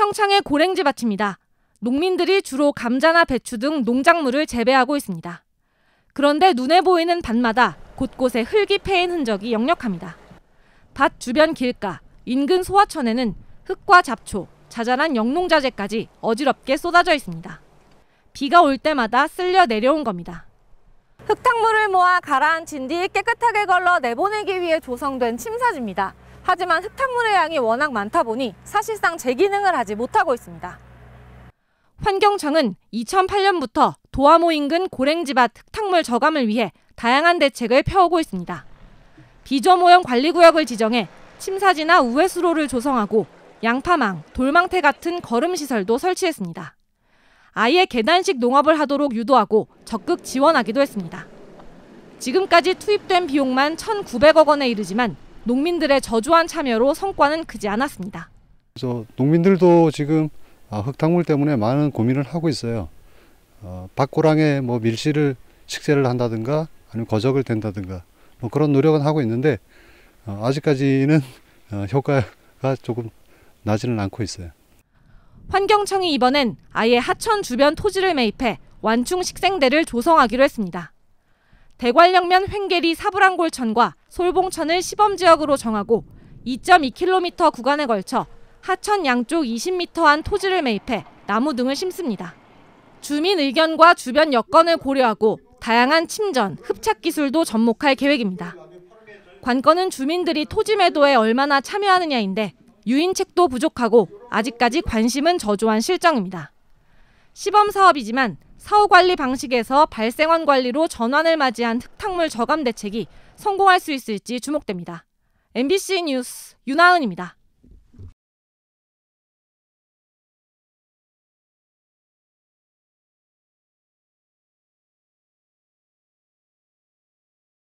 평창의 고랭지 밭입니다. 농민들이 주로 감자나 배추 등 농작물을 재배하고 있습니다. 그런데 눈에 보이는 밭마다 곳곳에 흙이 패인 흔적이 역력합니다. 밭 주변 길가, 인근 소하천에는 흙과 잡초, 자잘한 영농자재까지 어지럽게 쏟아져 있습니다. 비가 올 때마다 쓸려 내려온 겁니다. 흙탕물을 모아 가라앉힌 뒤 깨끗하게 걸러 내보내기 위해 조성된 침사지입니다. 하지만 흙탕물의 양이 워낙 많다 보니 사실상 재기능을 하지 못하고 있습니다. 환경청은 2008년부터 도암호 인근 고랭지밭 흙탕물 저감을 위해 다양한 대책을 펴오고 있습니다. 비저모형 관리구역을 지정해 침사지나 우회수로를 조성하고 양파망, 돌망태 같은 거름시설도 설치했습니다. 아예 계단식 농업을 하도록 유도하고 적극 지원하기도 했습니다. 지금까지 투입된 비용만 1,900억 원에 이르지만 농민들의 저조한 참여로 성과는 크지 않았습니다. 그래서 농민들도 지금 아, 흙탕물 때문에 많은 고민을 하고 있어요. 어, 밭고랑에 뭐 밀씨를 식재를 한다든가 아니면 거적을 댄다든가 뭐 그런 노력은 하고 있는데 어, 아직까지는 어, 효과가 조금 나지는 않고 있어요. 환경청이 이번엔 아예 하천 주변 토지를 매입해 완충 식생대를 조성하기로 했습니다. 대관령면 횡계리 사부랑골천과 솔봉천을 시범지역으로 정하고 2.2km 구간에 걸쳐 하천 양쪽 20m 안 토지를 매입해 나무 등을 심습니다. 주민 의견과 주변 여건을 고려하고 다양한 침전, 흡착 기술도 접목할 계획입니다. 관건은 주민들이 토지 매도에 얼마나 참여하느냐인데 유인책도 부족하고 아직까지 관심은 저조한 실정입니다. 시범 사업이지만 사후 관리 방식에서 발생원 관리로 전환을 맞이한 흙탕물 저감 대책이 성공할 수 있을지 주목됩니다. MBC 뉴스 윤하은입니다.